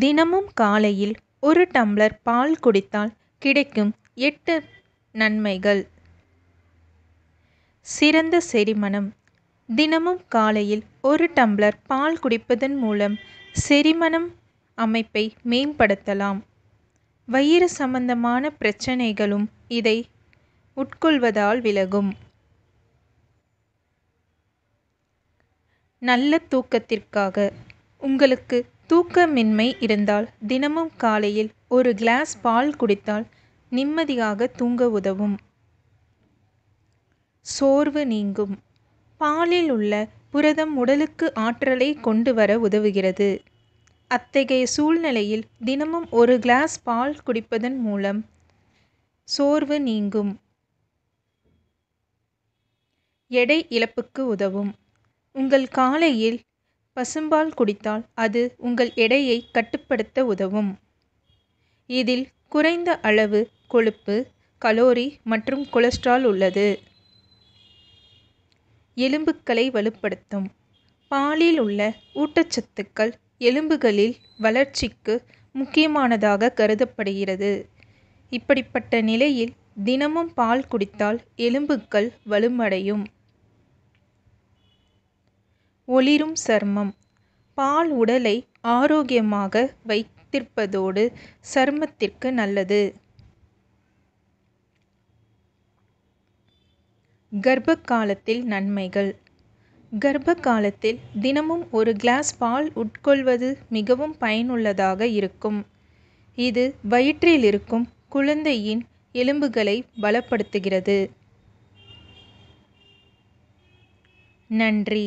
தினமும் காலையில் ஒரு டம்ளர் பால் குடித்தால் கிடைக்கும் எட்டு நன்மைகள் சிறந்த செரிமனம் தினமும் காலையில் ஒரு டம்ளர் பால் குடிப்பதன் மூலம் செரிமனம் அமைப்பை மேம்படுத்தலாம் வயிறு சம்பந்தமான பிரச்சனைகளும் இதை உட்கொள்வதால் விலகும் நல்ல தூக்கத்திற்காக உங்களுக்கு தூக்கமின்மை இருந்தால் தினமும் காலையில் ஒரு கிளாஸ் பால் குடித்தால் நிம்மதியாக தூங்க உதவும் சோர்வு நீங்கும் பாலில் உள்ள புரதம் உடலுக்கு ஆற்றலை கொண்டு வர உதவுகிறது அத்தகைய சூழ்நிலையில் தினமும் ஒரு கிளாஸ் பால் குடிப்பதன் மூலம் சோர்வு நீங்கும் எடை இழப்புக்கு உதவும் உங்கள் காலையில் பசும்பால் குடித்தால் அது உங்கள் எடையை கட்டுப்படுத்த உதவும் இதில் குறைந்த அளவு கொழுப்பு கலோரி மற்றும் கொலஸ்ட்ரால் உள்ளது எலும்புகளை வலுப்படுத்தும் பாலில் உள்ள ஊட்டச்சத்துக்கள் எலும்புகளில் வளர்ச்சிக்கு முக்கியமானதாக கருதப்படுகிறது இப்படிப்பட்ட நிலையில் தினமும் பால் குடித்தால் எலும்புகள் வலுமடையும் ஒளிரும் சர்மம் பால் உடலை ஆரோக்கியமாக வைத்திருப்பதோடு சர்மத்திற்கு நல்லது கர்ப்ப காலத்தில் நன்மைகள் கர்ப்ப காலத்தில் தினமும் ஒரு கிளாஸ் பால் உட்கொள்வது மிகவும் பயனுள்ளதாக இருக்கும் இது வயிற்றில் இருக்கும் குழந்தையின் எலும்புகளை பலப்படுத்துகிறது நன்றி